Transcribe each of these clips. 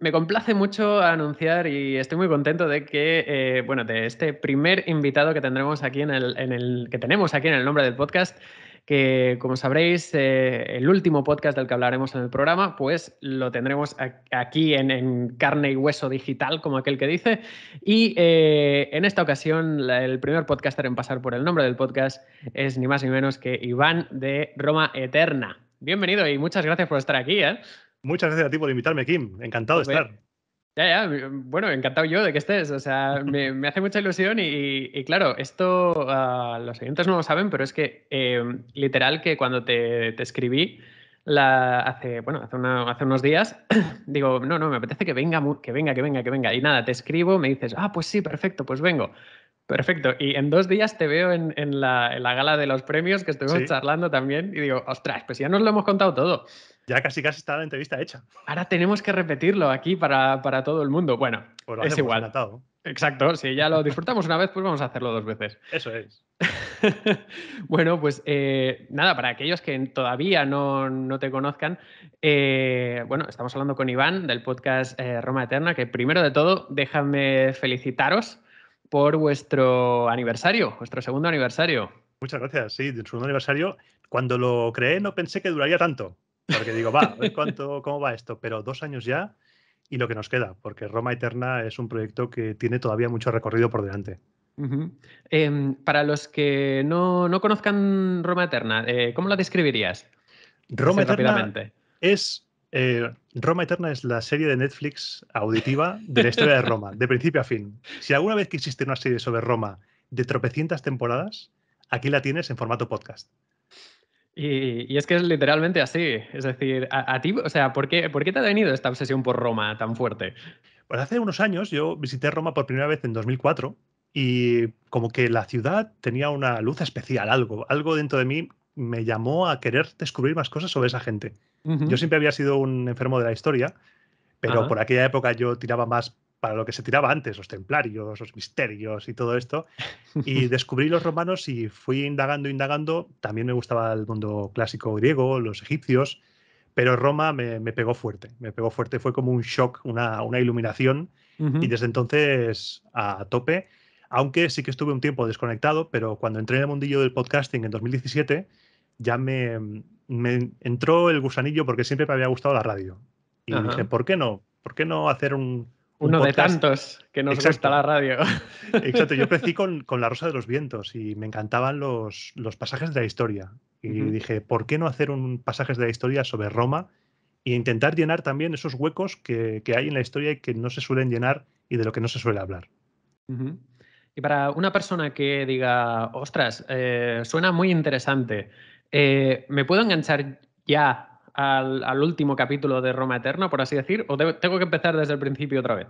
Me complace mucho anunciar y estoy muy contento de que, eh, bueno, de este primer invitado que tendremos aquí en el, en el, que tenemos aquí en el nombre del podcast, que como sabréis, eh, el último podcast del que hablaremos en el programa, pues lo tendremos aquí en, carne y hueso digital, como aquel que dice. Y eh, en esta ocasión, el primer podcaster en pasar por el nombre del podcast es ni más ni menos que Iván de Roma Eterna. Bienvenido y muchas gracias por estar aquí. ¿eh? muchas gracias a ti por invitarme, Kim. Encantado de estar. Ya, ya, bueno, encantado yo de que estés. O sea, me, hace mucha ilusión y, claro, esto ah, los oyentes no lo saben, pero es que em, literal que cuando te, escribí la, hace, bueno, hace, hace unos días, digo, no, no, me apetece que venga, que venga, que venga, que venga. Y nada, te escribo, me dices, ah, pues sí, perfecto, pues vengo. Perfecto. Y en dos días te veo en, la, gala de los premios que estuvimos charlando también y digo, ostras, pues ya nos lo hemos contado todo. Ya casi casi está la entrevista hecha. Ahora tenemos que repetirlo aquí para, todo el mundo. Bueno, es igual. Exacto, si ya lo disfrutamos una vez, pues vamos a hacerlo dos veces. Eso es. bueno, pues eh, nada, para aquellos que todavía no, te conozcan, eh, bueno, estamos hablando con Iván del podcast eh, Roma Eterna, que primero de todo, déjame felicitaros por vuestro aniversario, vuestro segundo aniversario. Muchas gracias, sí, de segundo aniversario. Cuando lo creé no pensé que duraría tanto, porque digo, va, a cómo va esto, pero dos años ya y lo que nos queda, porque Roma Eterna es un proyecto que tiene todavía mucho recorrido por delante. Em, para los que no, no conozcan Roma Eterna, eh, ¿cómo la describirías? Roma Eterna es eh, Roma Eterna es la serie de Netflix auditiva de la historia de Roma, de principio a fin. Si alguna vez quisiste una serie sobre Roma de tropecientas temporadas, aquí la tienes en formato podcast. Y, es que es literalmente así. Es decir, o sea, ¿por qué, te ha venido esta obsesión por Roma tan fuerte? Pues hace unos años yo visité Roma por primera vez en 2004 y como que la ciudad tenía una luz especial, algo, algo dentro de mí me llamó a querer descubrir más cosas sobre esa gente. Yo siempre había sido un enfermo de la historia, pero por aquella época yo tiraba más para lo que se tiraba antes, los templarios, los misterios y todo esto. Y descubrí los romanos y fui indagando, indagando. También me gustaba el mundo clásico griego, los egipcios, pero Roma me, pegó fuerte, me pegó fuerte, fue como un shock, una, iluminación. Y desde entonces a tope, aunque sí que estuve un tiempo desconectado, pero cuando entré en el mundillo del podcasting en 2017, ya me, me entró el gusanillo porque siempre me había gustado la radio. Y dije, ¿por qué no? ¿Por qué no hacer un... Uno de tantos que nos gusta la radio. Exacto, yo crecí con, La Rosa de los Vientos y me encantaban los, los pasajes de la historia. Y dije, ¿por qué no hacer un pasajes de la historia sobre Roma e intentar llenar también esos huecos que, hay en la historia y que no se suelen llenar y de lo que no se suele hablar? Y para una persona que diga, ostras, eh, suena muy interesante, eh, ¿Me puedo enganchar ya al, último capítulo de Roma Eterna, por así decir? ¿O tengo que empezar desde el principio otra vez?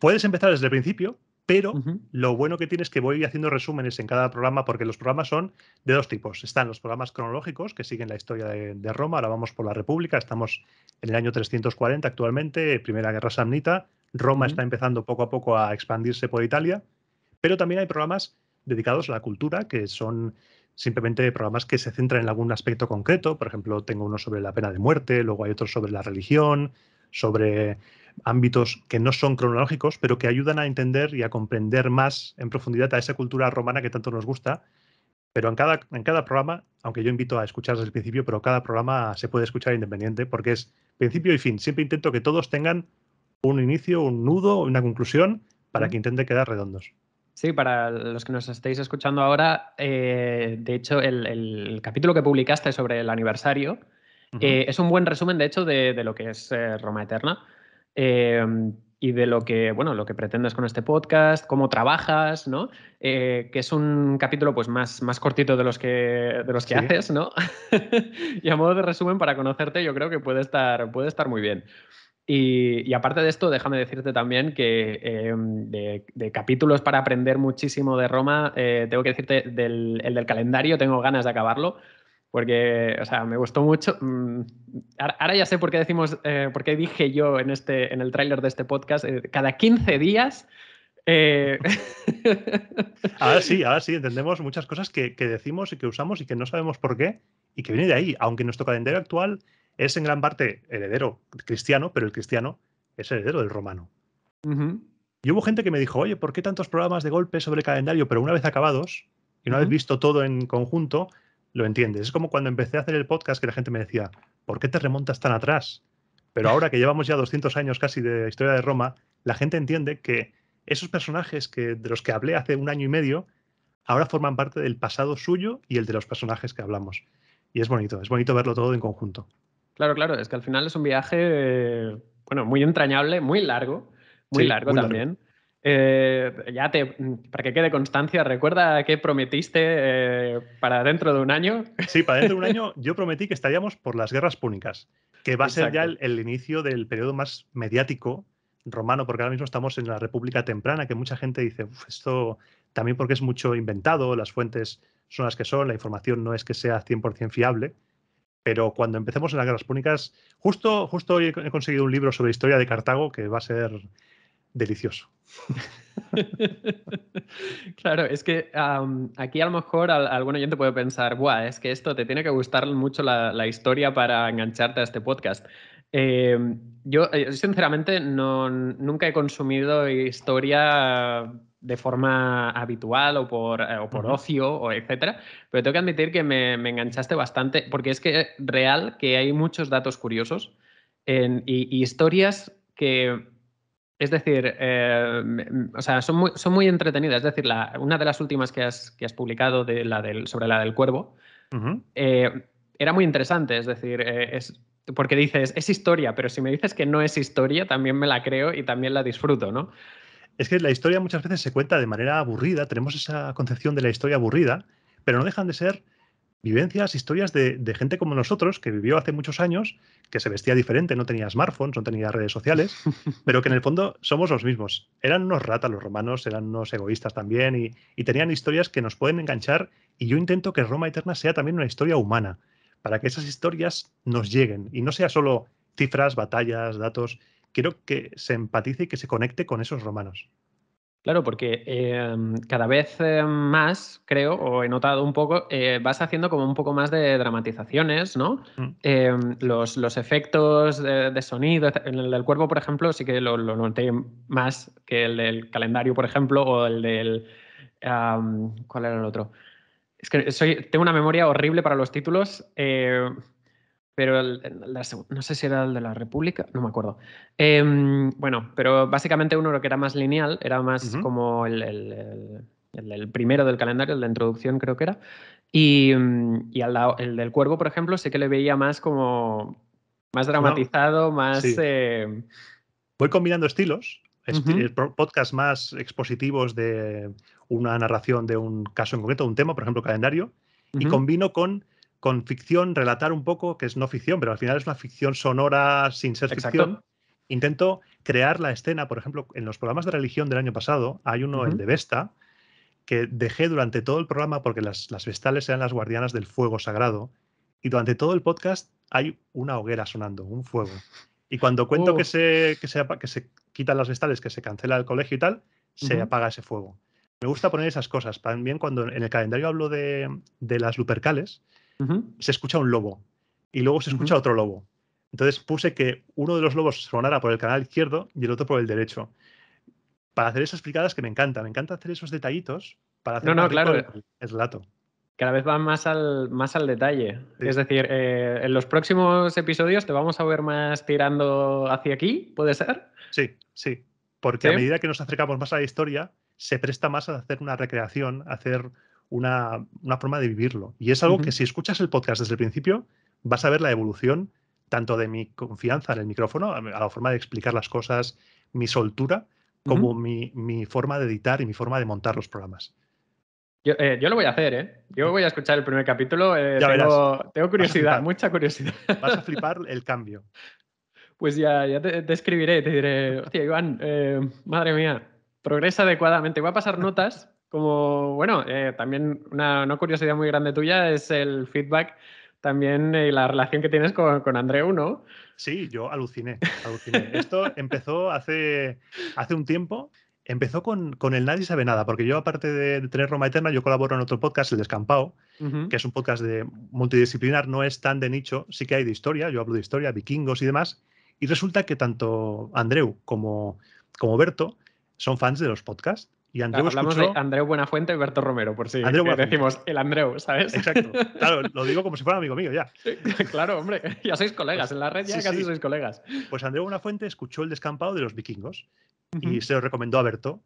Puedes empezar desde el principio, pero lo bueno que tienes es que voy haciendo resúmenes en cada programa porque los programas son de dos tipos. Están los programas cronológicos que siguen la historia de, Roma, ahora vamos por la República, estamos en el año 340 actualmente, Primera Guerra Samnita, Roma está empezando poco a poco a expandirse por Italia, pero también hay programas dedicados a la cultura, que son simplemente programas que se centran en algún aspecto concreto. Por ejemplo, tengo uno sobre la pena de muerte, luego hay otro sobre la religión, sobre ámbitos que no son cronológicos, pero que ayudan a entender y a comprender más en profundidad a esa cultura romana que tanto nos gusta. Pero en cada, en cada programa, aunque yo invito a escuchar desde el principio, pero cada programa se puede escuchar independiente porque es principio y fin. Siempre intento que todos tengan un inicio, un nudo, una conclusión para que intente quedar redondos. Sí, para los que nos estéis escuchando ahora, eh, de hecho, el, capítulo que publicaste sobre el aniversario eh, es un buen resumen, de hecho, de, lo que es eh, Roma Eterna em, y de lo que, bueno, lo que pretendes con este podcast, cómo trabajas, ¿no? que es un capítulo pues, más, más cortito de los que, de los que haces, ¿no? y a modo de resumen, para conocerte, yo creo que puede estar, puede estar muy bien. Y, aparte de esto, déjame decirte también que eh, de, capítulos para aprender muchísimo de Roma, eh, tengo que decirte, del, el del calendario tengo ganas de acabarlo, porque, me gustó mucho. Mm, ahora ya sé por qué decimos, eh, por dije yo en, este, en el tráiler de este podcast, cada 15 días... ahora sí, ahora sí, entendemos muchas cosas que, que decimos y que usamos y que no sabemos por qué y que viene de ahí, aunque nuestro calendario actual es en gran parte heredero cristiano, pero el cristiano es heredero del romano. Y hubo gente que me dijo, oye, ¿por qué tantos programas de golpe sobre el calendario? Pero una vez acabados y una vez visto todo en conjunto, lo entiendes. Es como cuando empecé a hacer el podcast que la gente me decía, ¿por qué te remontas tan atrás? Pero ahora que llevamos ya 200 años casi de historia de Roma, la gente entiende que esos personajes que, de los que hablé hace un año y medio, ahora forman parte del pasado suyo y el de los personajes que hablamos. Y es bonito, es bonito verlo todo en conjunto. Claro, claro, es que al final es un viaje, bueno, muy entrañable, muy largo, muy largo también. Eh, ya te, para que quede constancia, recuerda que prometiste eh, para dentro de un año. Sí, para dentro de un año yo prometí que estaríamos por las guerras púnicas, que va a ser ya el, inicio del periodo más mediático romano, porque ahora mismo estamos en la República Temprana, que mucha gente dice, esto también porque es mucho inventado, las fuentes son las que son, la información no es que sea 100% fiable pero cuando empecemos en las guerras púnicas, justo, justo hoy he conseguido un libro sobre historia de Cartago que va a ser delicioso. claro, es que aquí a lo mejor algún oyente puede pensar, Buah, es que esto te tiene que gustar mucho la, la, historia para engancharte a este podcast. Em, eh, yo, sinceramente, nunca he consumido historia de forma habitual o por, eh, por ocio o etcétera, pero tengo que admitir que me, enganchaste bastante, porque es que real que hay muchos datos curiosos en, y, historias que, es decir, em, o sea, son muy, entretenidas, es decir, una de las últimas que has, que has publicado de la del, sobre la del cuervo, eh, era muy interesante, es decir, es porque dices, es historia, pero si me dices que no es historia, también me la creo y también la disfruto, ¿no? Es que la historia muchas veces se cuenta de manera aburrida, tenemos esa concepción de la historia aburrida, pero no dejan de ser vivencias, historias de, gente como nosotros, que vivió hace muchos años, que se vestía diferente, no tenía smartphones, no tenía redes sociales, pero que en el fondo somos los mismos. Eran unos ratas los romanos, eran unos egoístas también y tenían historias que nos pueden enganchar y yo intento que Roma Eterna sea también una historia humana, para que esas historias nos lleguen y no sea solo cifras, batallas, datos. Quiero que se empatice y que se conecte con esos romanos. Claro, porque em, cada vez em, más, creo, o he notado un poco, eh, vas haciendo como un poco más de dramatizaciones, ¿no? Mm. Em, los, efectos de, sonido, en el del cuerpo, por ejemplo, sí que lo, noté más que el del calendario, por ejemplo, o el del... ¿Cuál era el otro? Es que tengo una memoria horrible para los títulos, eh, pero no sé si era el de la República, no me acuerdo. Em, bueno, pero básicamente uno que era más lineal, era más como el, primero del calendario, el de introducción creo que era. Y, y el del cuervo, por ejemplo, sé que le veía más como más dramatizado, más... Eh, Voy combinando estilos, eh, podcast más expositivos de una narración de un caso en concreto, un tema, por ejemplo, calendario, y combino con, con ficción, relatar un poco, que es no ficción, pero al final es una ficción sonora sin ser ficción. Intento crear la escena, por ejemplo, en los programas de religión del año pasado, hay uno, el de Vesta, que dejé durante todo el programa porque las, vestales eran las guardianas del fuego sagrado, y durante todo el podcast hay una hoguera sonando, un fuego. Y cuando cuento que, se, que, se, que se quitan las vestales, que se cancela el colegio y tal, se apaga ese fuego. Me gusta poner esas cosas. También cuando en el calendario hablo de, las lupercales, se escucha un lobo y luego se escucha otro lobo. Entonces puse que uno de los lobos sonara por el canal izquierdo y el otro por el derecho. Para hacer esas explicadas que me encanta, me encanta hacer esos detallitos para hacer no, no, claro. el, cada vez va más al, más al detalle. Es decir, eh, en los próximos episodios te vamos a ver más tirando hacia aquí, ¿puede ser? Sí, sí. Porque a medida que nos acercamos más a la historia, se presta más a hacer una recreación, a hacer una, forma de vivirlo. Y es algo que si escuchas el podcast desde el principio, vas a ver la evolución tanto de mi confianza en el micrófono, a la forma de explicar las cosas, mi soltura, como mi, forma de editar y mi forma de montar los programas. Eh, yo, lo voy a hacer, ¿eh? Yo voy a escuchar el primer capítulo. Eh, ya tengo, tengo, curiosidad, mucha curiosidad. Vas a flipar el cambio. Pues ya, ya te, escribiré, te diré, hostia, Iván, eh, madre mía, progresa adecuadamente. Voy a pasar notas, como, bueno, eh, también una, curiosidad muy grande tuya es el feedback también eh, y la relación que tienes con, Andreu, ¿no? Sí, yo aluciné, Esto empezó hace, hace un tiempo empezó con, el Nadie sabe nada, porque yo aparte de, tener Roma Eterna, yo colaboro en otro podcast, El Descampado, que es un podcast multidisciplinar, no es tan de nicho, sí que hay de historia, yo hablo de historia, vikingos y demás, y resulta que tanto Andreu como, como Berto son fans de los podcasts. Y Andreu Hablamos de Andreu Buenafuente y Berto Romero, por si decimos el Andreu, ¿sabes? Exacto. Claro, lo digo como si fuera amigo mío ya. claro, hombre, ya sois colegas. en la red ya casi sois colegas. Pues Andreu Buenafuente escuchó el descampado de los vikingos y se lo recomendó a Berto.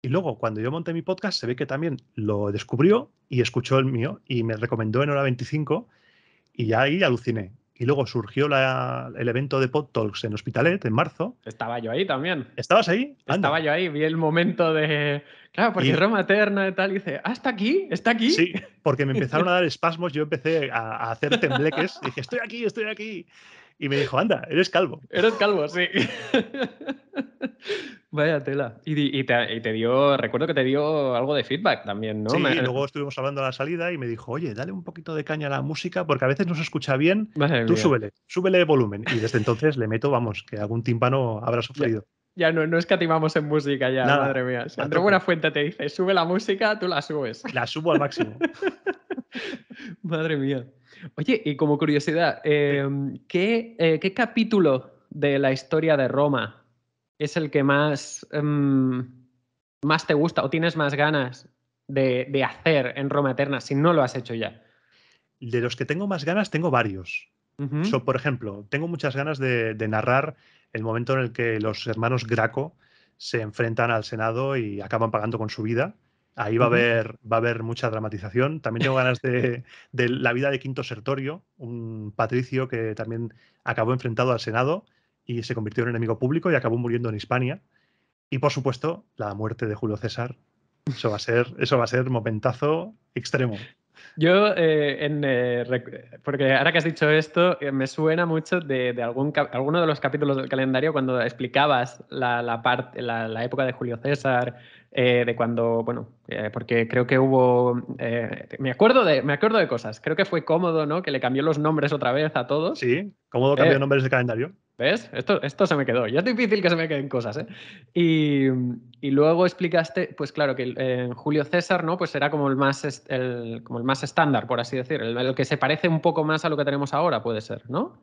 Y luego, cuando yo monté mi podcast, se ve que también lo descubrió y escuchó el mío y me recomendó en Hora 25 y ya ahí aluciné y luego surgió el evento de Pod Talks en Hospitalet en marzo. Estaba yo ahí también. ¿Estabas ahí? Estaba yo ahí, vi el momento de. Claro, porque Roma Eterna y tal, y dice, ¿ah, está aquí? ¿Está aquí? Sí, porque me empezaron a dar espasmos, yo empecé a, hacer tembleques, dije, estoy aquí, estoy aquí. Y me dijo, anda, eres calvo. Eres calvo, sí. Vaya tela. Y, te, dio, recuerdo que te dio algo de feedback también, ¿no? Sí, luego estuvimos hablando a la salida y me dijo, oye, dale un poquito de caña a la música porque a veces no se escucha bien. Tú súbele, súbele el volumen. Y desde entonces le meto, vamos, que algún tímpano habrá sufrido. Ya, no, no escatimamos en música, ya, madre mía. Si André Buenafuente te dice, sube la música, tú la subes. La subo al máximo. madre mía. Oye, y como curiosidad, em, eh, ¿qué capítulo de la historia de Roma es el que más, em, más te gusta o tienes más ganas de, hacer en Roma Eterna si no lo has hecho ya? De los que tengo más ganas, tengo varios. por ejemplo, tengo muchas ganas de, narrar el momento en el que los hermanos Graco se enfrentan al Senado y acaban pagando con su vida. Ahí va a haber, va a haber mucha dramatización. También tengo ganas de, de, la vida de Quinto Sertorio, un patricio que también acabó enfrentado al Senado, y se convirtió en enemigo público y acabó muriendo en Hispania. Y por supuesto, la muerte de Julio César. Eso va a ser, eso va a ser momentazo extremo. Yo, eh, eh, porque ahora que has dicho esto, eh, me suena mucho de, algún alguno de los capítulos del calendario cuando explicabas la, la, la época de Julio César, eh, de cuando, bueno, eh, porque creo que hubo, eh, me, acuerdo de, me acuerdo de cosas, creo que fue cómodo, ¿no? Que le cambió los nombres otra vez a todos. Sí, cómodo cambió nombres de calendario. ¿Ves? Esto, esto se me quedó. Ya es difícil que se me queden cosas, ¿eh? Y, luego explicaste, pues claro, que Julio César, ¿no? Pues era como el más, como el más estándar, por así decir, el, que se parece un poco más a lo que tenemos ahora, puede ser, ¿no?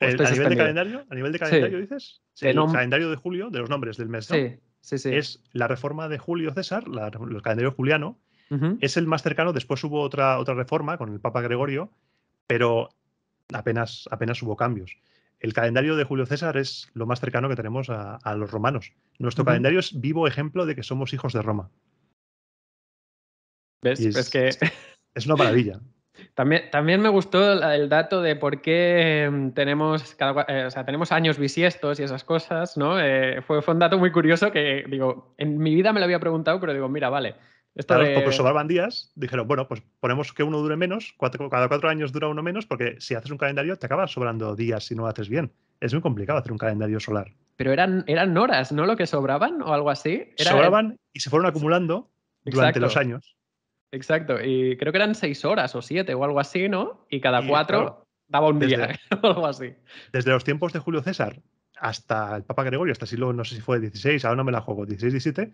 Pues ¿A, nivel de calendario, ¿A nivel de calendario dices? Sí, el calendario de julio, de los nombres del mes, ¿no? Sí, es la reforma de Julio César, el calendario juliano, es el más cercano. Después hubo otra, otra reforma con el Papa Gregorio, pero apenas, apenas hubo cambios. El calendario de Julio César es lo más cercano que tenemos a, los romanos. Nuestro calendario es vivo ejemplo de que somos hijos de Roma. que... es una maravilla. También, me gustó el dato de por qué em, tenemos, eh, tenemos años bisiestos y esas cosas, ¿no? Eh, fue, un dato muy curioso que, digo, en mi vida me lo había preguntado, pero digo, mira, vale, esto sobraban días, dijeron, bueno, pues ponemos que uno dure menos, cada cuatro años dura uno menos, porque si haces un calendario te acabas sobrando días si no lo haces bien. Es muy complicado hacer un calendario solar. Pero eran, eran horas, ¿no? Lo que sobraban o algo así. sobraban y se fueron acumulando durante los años. Exacto, y creo que eran seis horas o siete o algo así, ¿no? Y cada cuatro daba un día o algo así. Desde los tiempos de Julio César hasta el Papa Gregorio, hasta así luego no sé si fue 16, ahora no me la juego, 16, 17,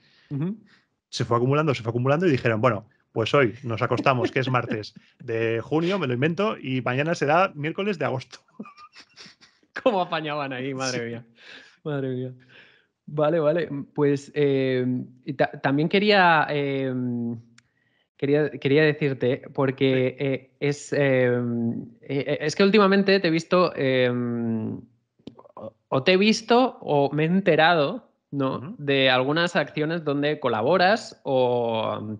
se fue acumulando, se fue acumulando y dijeron, bueno, pues hoy nos acostamos, que es martes de junio, me lo invento, y mañana será miércoles de agosto. ¿Cómo apañaban ahí? Madre mía. Madre mía. Vale, vale. Pues eh, también quería eh, Quería, decirte, porque eh, es, em, eh, eh, es que últimamente te he visto, em, o te he visto o me he enterado, ¿no? De algunas acciones donde colaboras o,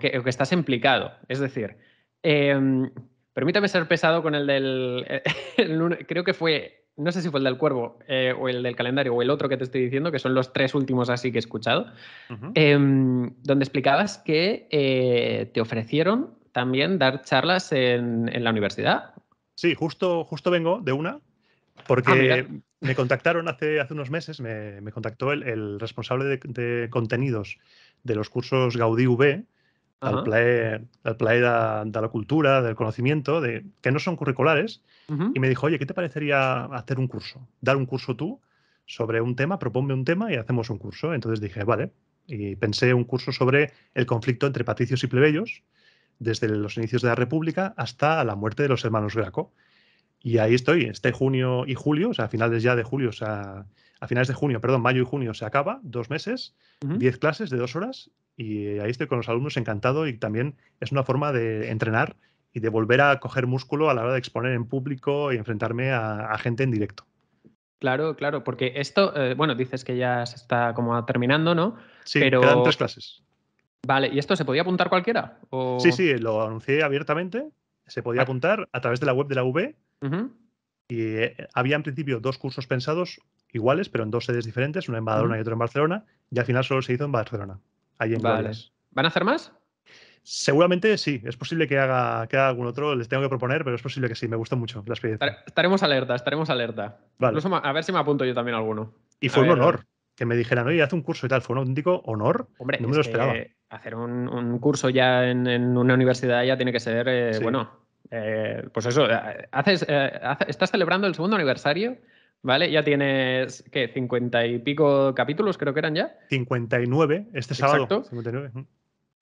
que, estás implicado. Es decir, em, permítame ser pesado con el del... creo que fue no sé si fue el del cuervo eh, o el del calendario o el otro que te estoy diciendo, que son los tres últimos así que he escuchado, em, donde explicabas que eh, te ofrecieron también dar charlas en, la universidad. Sí, justo, justo vengo de una, ah, porque me contactaron hace, hace unos meses, me, contactó el, responsable de, de, contenidos de los cursos Gaudí V, al play de, la cultura, del conocimiento, de, que no son curriculares, y me dijo, oye, ¿qué te parecería hacer un curso? Dar un curso tú sobre un tema, proponme un tema y hacemos un curso. Entonces dije, vale, y pensé un curso sobre el conflicto entre patricios y plebeyos, desde los inicios de la República hasta la muerte de los hermanos Graco. Y ahí estoy, este junio y julio, o sea, a finales ya de julio, o sea, a finales de junio, perdón, mayo y junio se acaba, dos meses, diez clases de dos horas y ahí estoy con los alumnos encantado y también es una forma de entrenar y de volver a coger músculo a la hora de exponer en público y enfrentarme a, gente en directo. Claro, claro, porque esto, eh, bueno, dices que ya se está como terminando, ¿no? Sí, Pero... quedan tres clases. Vale, ¿y esto se podía apuntar cualquiera? Sí, sí, lo anuncié abiertamente. Se podía ah. apuntar a través de la web de la V y eh, había en principio dos cursos pensados iguales, pero en dos sedes diferentes, uno en Badalona y otro en Barcelona, y al final solo se hizo en Barcelona, en ¿Van a hacer más? Seguramente sí, es posible que haga, que haga algún otro, les tengo que proponer, pero es posible que sí, me gusta mucho la experiencia. Estaremos alerta, estaremos alerta. a ver si me apunto yo también alguno. Y fue un honor que me dijeran, oye, haz un curso y tal, fue un auténtico honor. Hombre, no me lo esperaba. Hacer un, curso ya en, una universidad ya tiene que ser, eh, bueno, eh, pues eso, eh, haces, eh, estás celebrando el segundo aniversario, ¿vale? Ya tienes, ¿qué? 50 y pico capítulos, creo que eran ya. 59, este sábado.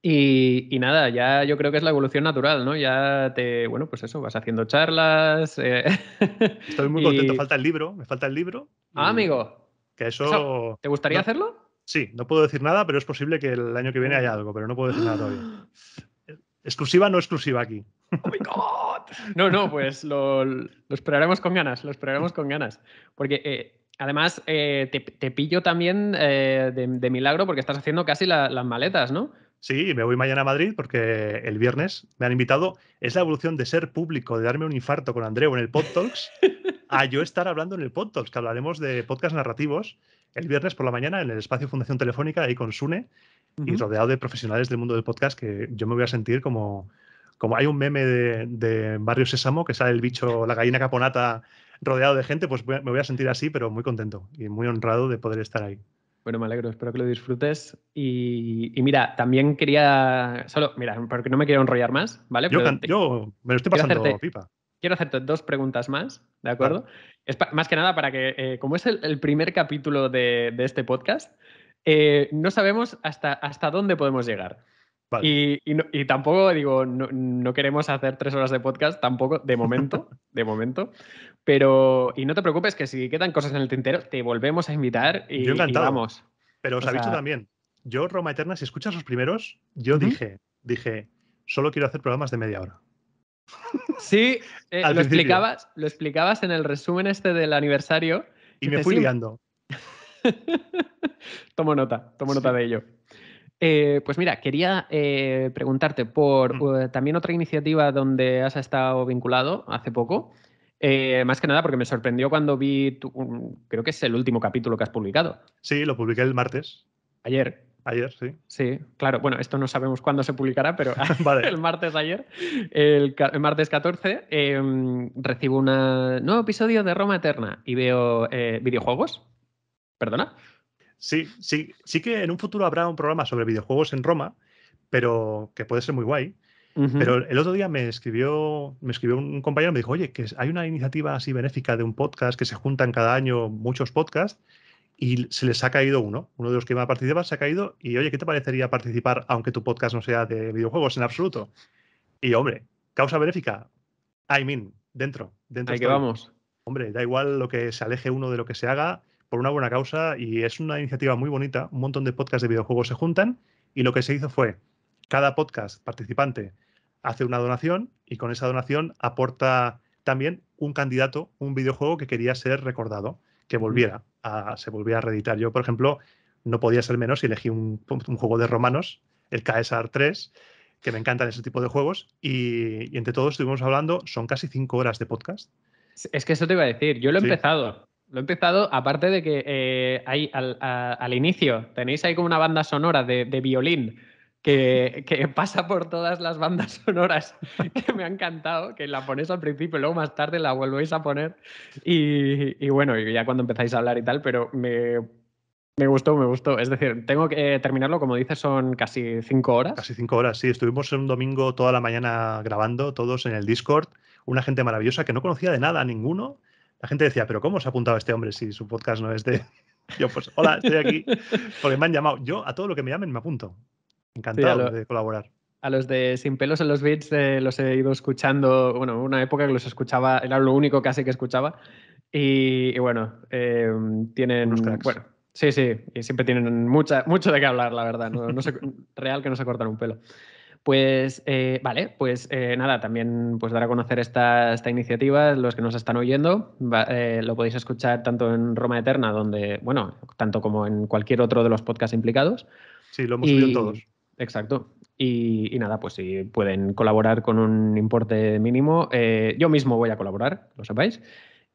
Y, nada, ya yo creo que es la evolución natural, ¿no? Ya te, bueno, pues eso, vas haciendo charlas. Estoy muy contento, falta el libro, me falta el libro. Ah, amigo. Que eso... ¿Te gustaría hacerlo? Sí, no puedo decir nada, pero es posible que el año que viene haya algo, pero no puedo decir nada todavía. Exclusiva, no exclusiva aquí. ¡Oh, my God! No, no, pues lo, lo, esperaremos con ganas, lo esperaremos con ganas. Porque eh, además eh, te, pillo también eh, de, milagro porque estás haciendo casi las maletas, ¿no? Sí, me voy mañana a Madrid porque el viernes me han invitado. Es la evolución de ser público, de darme un infarto con Andreu en el Pod Talks, a yo estar hablando en el Pod Talks, que hablaremos de podcast narrativos el viernes por la mañana en el espacio Fundación Telefónica, ahí con Sune, y rodeado de profesionales del mundo del podcast, que yo me voy a sentir como, como hay un meme de, Barrio Sésamo que sale el bicho, la gallina caponata rodeado de gente, pues me voy a sentir así, pero muy contento y muy honrado de poder estar ahí. Bueno, me alegro, espero que lo disfrutes. Y, mira, también quería. Solo, mira, porque no me quiero enrollar más, ¿vale? Yo, yo me lo estoy pasando pipa. Quiero hacerte dos preguntas más, ¿de acuerdo? Es más que nada para que, eh, como es el, primer capítulo de, este podcast, eh, no sabemos hasta dónde podemos llegar. Y, tampoco, digo, no, queremos hacer tres horas de podcast, tampoco, de momento, de momento. Pero, y no te preocupes, que si quedan cosas en el tintero, te volvemos a invitar y, yo vamos. Pero os ha aviso también, yo, Roma Eterna, si escuchas los primeros, yo dije, dije, solo quiero hacer programas de media hora. Sí, eh, lo, explicabas, lo explicabas en el resumen este del aniversario. Y, me fui liando. tomo nota, tomo nota de ello. Eh, pues mira, quería eh, preguntarte por eh, también otra iniciativa donde has estado vinculado hace poco. más que nada porque me sorprendió cuando vi, creo que es el último capítulo que has publicado. Sí, lo publiqué el martes. Ayer. Ayer, sí. Sí, claro. Bueno, esto no sabemos cuándo se publicará, pero el martes ayer, el, martes 14, em, recibo un nuevo episodio de Roma Eterna y veo videojuegos. Perdona. Sí, sí, sí que en un futuro habrá un programa sobre videojuegos en Roma, pero que puede ser muy guay. Pero el otro día me escribió, me escribió un compañero, me dijo, oye, que hay una iniciativa así benéfica de un podcast que se juntan cada año muchos podcasts y se les ha caído uno. Uno de los que va a participar se ha caído y, oye, ¿qué te parecería participar aunque tu podcast no sea de videojuegos en absoluto? Y, hombre, causa benéfica. I mean, dentro. dentro Ahí que vamos. Hombre, da igual lo que se aleje uno de lo que se haga, por una buena causa y es una iniciativa muy bonita. Un montón de podcasts de videojuegos se juntan y lo que se hizo fue cada podcast participante hace una donación y con esa donación aporta también un candidato, un videojuego que quería ser recordado, que volviera a, se volviera a reeditar. Yo, por ejemplo, no podía ser menos y elegí un, juego de romanos, el Caesar 3, que me encantan ese tipo de juegos. Y, entre todos estuvimos hablando, son casi cinco horas de podcast. Es que eso te iba a decir, yo lo he empezado lo he empezado, aparte de que eh, al, inicio tenéis ahí como una banda sonora de, violín que, pasa por todas las bandas sonoras que me han encantado, que la ponéis al principio, y luego más tarde la volvéis a poner y, bueno, y ya cuando empezáis a hablar y tal, pero me, me gustó, me gustó. Es decir, tengo que eh, terminarlo, como dices, son casi cinco horas. Casi cinco horas, sí. Estuvimos un domingo toda la mañana grabando, todos en el Discord. Una gente maravillosa que no conocía de nada a ninguno la gente decía, pero ¿cómo se ha apuntado este hombre si su podcast no es de... Yo pues, hola, estoy aquí. Porque me han llamado. Yo a todo lo que me llamen me apunto. Encantado de colaborar a los de Sin pelos en los beats eh, los he ido escuchando, bueno, una época que los escuchaba, era lo único casi que escuchaba. Y, bueno, em, tienen... Bueno, sí, sí, y siempre tienen mucha, mucho de qué hablar, la verdad. No, real que no se cortan un pelo. Pues eh, vale, pues eh, nada, también pues dar a conocer esta, iniciativa, los que nos están oyendo, eh, lo podéis escuchar tanto en Roma Eterna, donde, bueno, tanto como en cualquier otro de los podcasts implicados. Sí, lo hemos oído todos. Exacto. Y, nada, pues si pueden colaborar con un importe mínimo, yo mismo voy a colaborar, lo sepáis.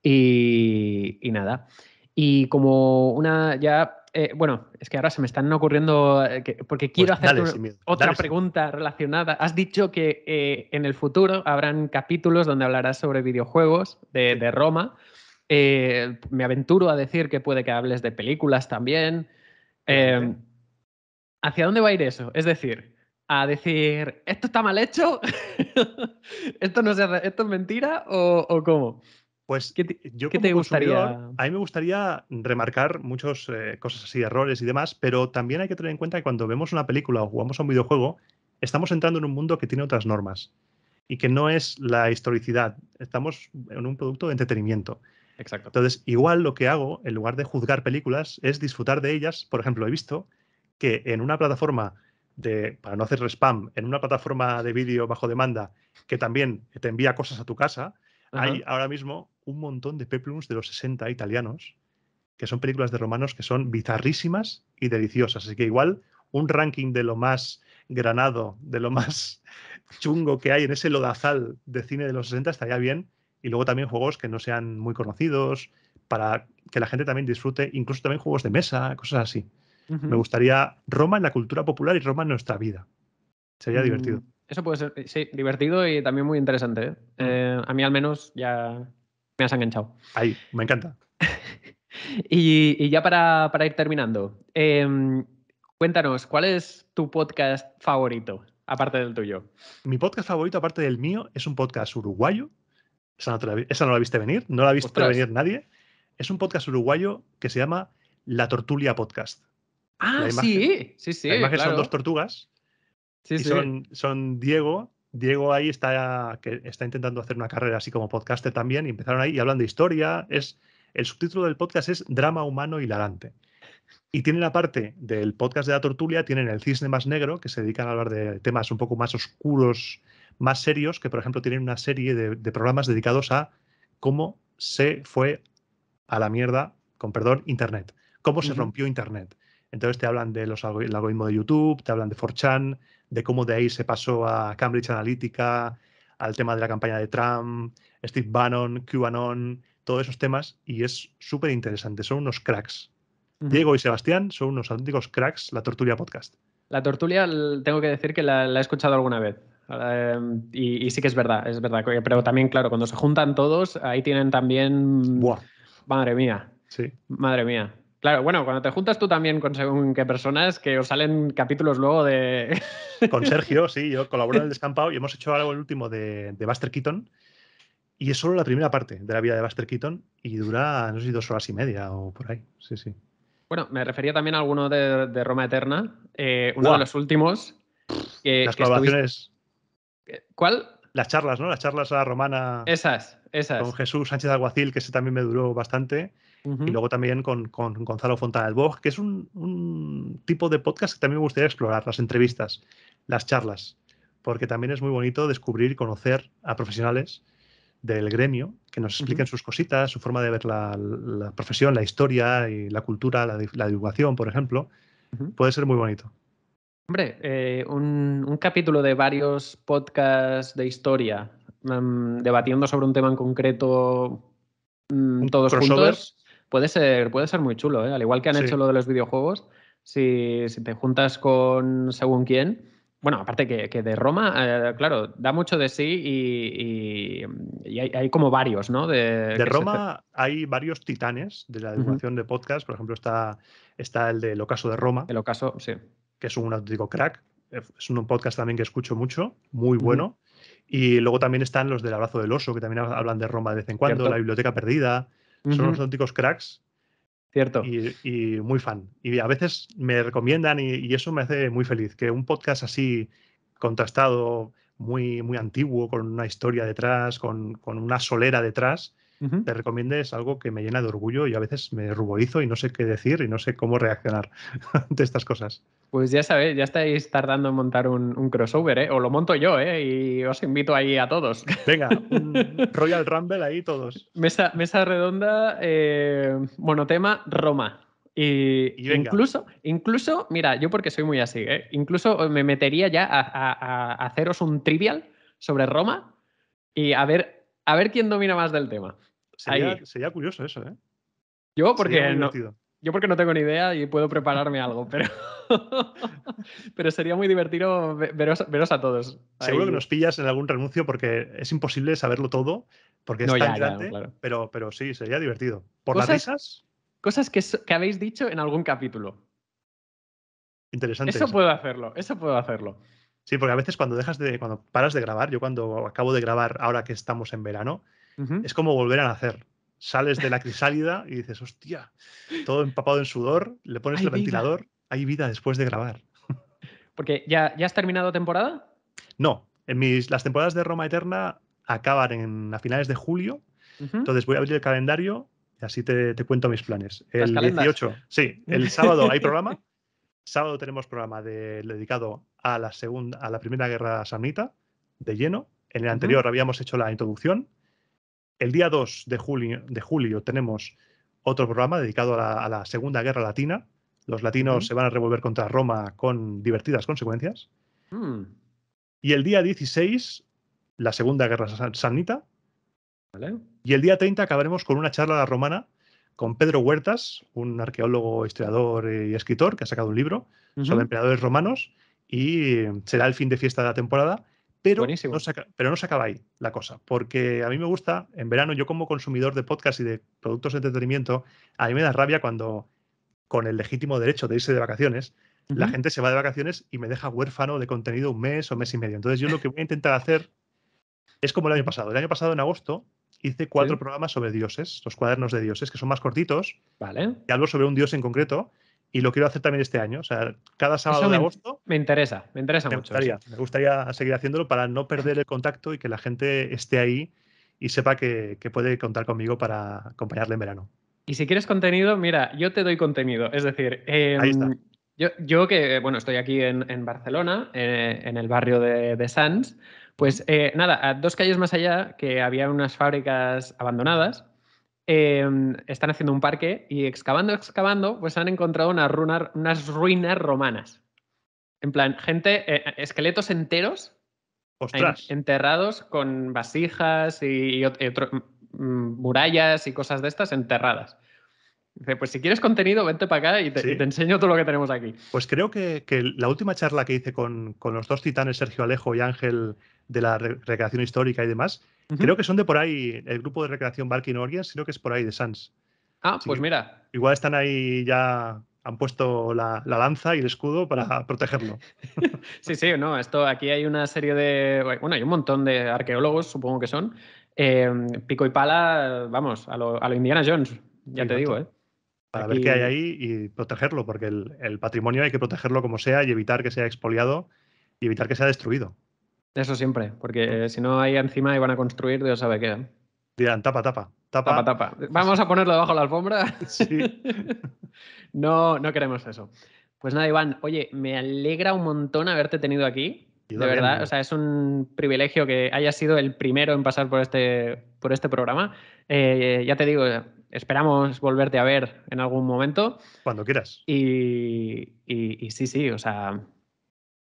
y, y nada. Y como una ya eh, bueno, es que ahora se me están ocurriendo, eh, porque pues quiero hacer otra pregunta relacionada. Has dicho que eh, en el futuro habrán capítulos donde hablarás sobre videojuegos de, Roma. me aventuro a decir que puede que hables de películas también. Em, ¿Hacia dónde va a ir eso? Es decir, a decir, ¿esto está mal hecho? ¿Esto, no ¿Esto es mentira? o cómo? Pues ¿Qué te, yo te gustaría? A mí me gustaría remarcar muchas eh, cosas así, errores y demás, pero también hay que tener en cuenta que cuando vemos una película o jugamos a un videojuego, estamos entrando en un mundo que tiene otras normas y que no es la historicidad. Estamos en un producto de entretenimiento. Exacto. Entonces, igual lo que hago, en lugar de juzgar películas, es disfrutar de ellas. Por ejemplo, he visto que en una plataforma de, para no hacer spam, en una plataforma de vídeo bajo demanda que también te envía cosas a tu casa, hay ahora mismo un montón de peplums de los 60 italianos, que son películas de romanos que son bizarrísimas y deliciosas. Así que igual un ranking de lo más granado, de lo más chungo que hay en ese lodazal de cine de los 60 estaría bien. Y luego también juegos que no sean muy conocidos, para que la gente también disfrute, incluso también juegos de mesa, cosas así. Me gustaría Roma en la cultura popular y Roma en nuestra vida. Sería mm, divertido. Eso puede ser, sí, divertido y también muy interesante. ¿eh? Mm. Eh, a mí al menos ya me has enganchado. Ahí, me encanta. y, ya para, ir terminando, em, cuéntanos, ¿cuál es tu podcast favorito, aparte del tuyo? Mi podcast favorito, aparte del mío, es un podcast uruguayo. Esa no, la, viste venir, no la ha visto venir nadie. Es un podcast uruguayo que se llama La Tortulia Podcast. Ah, sí, sí, sí. La imagen son dos tortugas. Sí, sí. Son, son Diego, Diego ahí está, que está intentando hacer una carrera así como podcaster también, y empezaron ahí y hablan de historia. Es, el subtítulo del podcast es Drama Humano Hilarante. Y tienen la parte del podcast de la tortulia, tienen el cisne más negro, que se dedican a hablar de temas un poco más oscuros, más serios, que por ejemplo tienen una serie de, programas dedicados a cómo se fue a la mierda, con perdón, Internet, cómo se rompió Internet. Entonces te hablan de los algoritmo de YouTube, te hablan de 4chan, de cómo de ahí se pasó a Cambridge Analytica, al tema de la campaña de Trump, Steve Bannon, QAnon, todos esos temas, y es súper interesante, son unos cracks. Diego y Sebastián son unos auténticos cracks, la Tortulia Podcast. La Tortulia, tengo que decir que la, he escuchado alguna vez. Em, y, y, sí que es verdad, es verdad. Pero también, claro, cuando se juntan todos, ahí tienen también. Buah. Madre mía. Sí. Madre mía. Claro, bueno, cuando te juntas tú también con según qué personas, que os salen capítulos luego de... Con Sergio, sí, yo colaboro en el descampado y hemos hecho algo el último de, de Buster Keaton. Y es solo la primera parte de la vida de Buster Keaton y dura, no sé si dos horas y media o por ahí. Sí, sí. Bueno, me refería también a alguno de, de Roma Eterna, eh, uno de los últimos. Las colaboraciones. ¿Cuál? Las charlas, ¿no? Las charlas a la romana. Esas, esas. Con Jesús Sánchez Aguacil, que ese también me duró bastante. Y luego también con, con Gonzalo Fontana del Bog, que es un, tipo de podcast que también me gustaría explorar, las entrevistas, las charlas, porque también es muy bonito descubrir y conocer a profesionales del gremio que nos expliquen sus cositas, su forma de ver la, la, profesión, la historia y la cultura, la, la divulgación, por ejemplo. Puede ser muy bonito. Hombre, eh, un, un, capítulo de varios podcasts de historia mm, debatiendo sobre un tema en concreto mm, todos juntos puede ser, puede ser muy chulo, ¿eh? al igual que han hecho lo de los videojuegos, si, te juntas con según quién. Bueno, aparte que, de Roma, eh, claro, da mucho de sí y, hay, como varios, ¿no? De, Roma hay varios titanes de la educación de podcast. Por ejemplo, está, está el del Ocaso de Roma. El Ocaso, sí. Que es un auténtico crack. Es un podcast también que escucho mucho, muy bueno. Y luego también están los del Abrazo del Oso, que también hablan de Roma de vez en cuando, la Biblioteca Perdida. Son los cracks. Cierto. Y, muy fan. Y a veces me recomiendan y, y, eso me hace muy feliz, que un podcast así contrastado, muy, muy antiguo, con una historia detrás, con, con una solera detrás, te recomiendes es algo que me llena de orgullo y a veces me ruborizo y no sé qué decir y no sé cómo reaccionar ante estas cosas. Pues ya sabéis, ya estáis tardando en montar un, crossover, ¿eh? o lo monto yo, ¿eh? y os invito ahí a todos. Venga, un Royal Rumble ahí todos. Mesa, redonda, eh, monotema, Roma. Y, incluso, incluso, mira, yo porque soy muy así, ¿eh? incluso me metería ya a, a, haceros un trivial sobre Roma y a ver, a ver quién domina más del tema. Sería, curioso eso, ¿eh? Yo porque, no, yo porque no tengo ni idea y puedo prepararme algo, pero, pero sería muy divertido veros, a todos. Seguro que nos pillas en algún renuncio porque es imposible saberlo todo, porque es tan grande, pero, pero sí, sería divertido. ¿Por las risas? Cosas que, que habéis dicho en algún capítulo. Interesante. Eso, eso, puedo hacerlo, eso puedo hacerlo. Sí, porque a veces cuando dejas de, cuando paras de grabar, yo cuando acabo de grabar ahora que estamos en verano, es como volver a nacer. Sales de la crisálida y dices, hostia, todo empapado en sudor, le pones el ventilador, hay vida después de grabar. Porque ya, ¿ya has terminado temporada? No, en mis, las temporadas de Roma Eterna acaban en, a finales de julio, entonces voy a abrir el calendario y así te, cuento mis planes. El 18, sí, el sábado hay programa. sábado tenemos programa dedicado a la, segunda, a la Primera Guerra Samnita, de lleno. En el anterior habíamos hecho la introducción. El día 2 de julio, tenemos otro programa dedicado a la, Segunda Guerra Latina. Los latinos se van a revolver contra Roma con divertidas consecuencias. Mm. Y el día 16, la Segunda Guerra sanita. Y el día 30 acabaremos con una charla romana con Pedro Huertas, un arqueólogo, historiador eh, y escritor que ha sacado un libro sobre emperadores romanos y será el fin de fiesta de la temporada pero no, se, acaba ahí la cosa, porque a mí me gusta, en verano yo como consumidor de podcast y de productos de entretenimiento, a mí me da rabia cuando con el legítimo derecho de irse de vacaciones, la gente se va de vacaciones y me deja huérfano de contenido un mes o mes y medio. Entonces yo lo que voy a intentar hacer es como el año pasado. El año pasado, en agosto, hice cuatro programas sobre dioses, los cuadernos de dioses, que son más cortitos. Vale. Y hablo sobre un dios en concreto y lo quiero hacer también este año. O sea, cada sábado de agosto. Me interesa, me interesa me mucho. Gustaría, me gustaría seguir haciéndolo para no perder el contacto y que la gente esté ahí y sepa que, puede contar conmigo para acompañarle en verano. Y si quieres contenido, mira, yo te doy contenido. Es decir, em, Yo, que, bueno, estoy aquí en, Barcelona, eh, en el barrio de, de pues eh, nada, a dos calles más allá, que había unas fábricas abandonadas, Em, están haciendo un parque y excavando, excavando, pues han encontrado unas ruinas romanas. En plan, gente, eh, esqueletos enteros enterrados con vasijas y, mm, mm, murallas y cosas de estas enterradas. Dice, pues si quieres contenido, vente para acá y te, enseño todo lo que tenemos aquí. Pues creo que, la última charla que hice con, los dos titanes, Sergio Alejo y Ángel, de la recreación histórica y demás, creo que son de por ahí, el grupo de recreación Barking Orgias, creo que es por ahí de Sans. Ah, pues mira. Igual están ahí ya han puesto la, lanza y el escudo para ah. protegerlo. Sí, sí, no, esto aquí hay una serie de, bueno, hay un montón de arqueólogos, supongo que son, eh, pico y pala, vamos, a lo, Indiana Jones, ya te digo, ¿eh? para ver qué hay ahí y protegerlo, porque el, patrimonio hay que protegerlo como sea y evitar que sea expoliado y evitar que sea destruido. Eso siempre, porque si no ahí encima iban a construir, Dios sabe qué. Dirán, tapa, tapa, tapa. Tapa, Vamos a ponerlo debajo de la alfombra. Sí. no, no queremos eso. Pues nada, Iván, oye, me alegra un montón haberte tenido aquí. De verdad, o sea, es un privilegio que hayas sido el primero en pasar por este, por este programa. Eh, ya te digo, esperamos volverte a ver en algún momento. Cuando quieras. Y, sí, sí, o sea,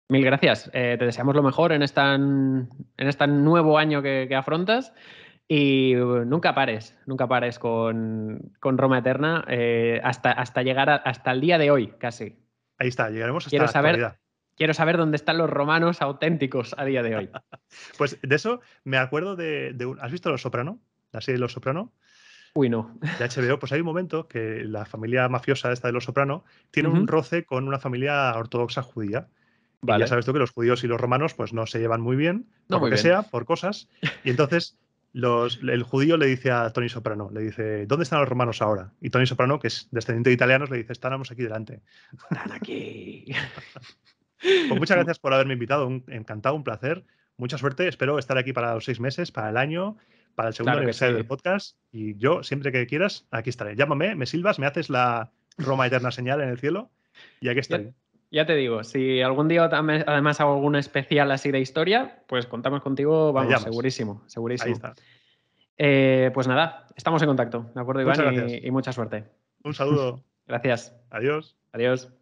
mil gracias. Eh, te deseamos lo mejor en, esta en este nuevo año que, afrontas. Y nunca pares, nunca pares con, Roma Eterna eh, hasta, hasta llegar hasta el día de hoy, casi. Ahí está, llegaremos hasta quiero la saber, Quiero saber dónde están los romanos auténticos a día de hoy. pues de eso me acuerdo de, de ¿Has visto Los Soprano? La serie Los Soprano. Uy, no. De HBO, pues hay un momento que la familia mafiosa esta de Los Soprano tiene un roce con una familia ortodoxa judía. ya sabes tú que los judíos y los romanos pues no se llevan muy bien, no lo que sea, por cosas. Y entonces el judío le dice a Tony Soprano, le dice, ¿dónde están los romanos ahora? Y Tony Soprano, que es descendiente de italianos, le dice, estamos aquí delante. Están aquí. pues muchas gracias por haberme invitado, encantado, un placer. Mucha suerte, espero estar aquí para los seis meses, para el año para el segundo episodio del podcast. Y yo, siempre que quieras, aquí estaré. Llámame, me silbas, me haces la Roma Eterna señal en el cielo y aquí estaré. Ya, te digo, si algún día además hago algún especial así de historia, pues contamos contigo, vamos, segurísimo, segurísimo. Ahí está. Eh, pues nada, estamos en contacto, ¿de acuerdo, Iván? y mucha suerte. Un saludo. gracias. Adiós. Adiós.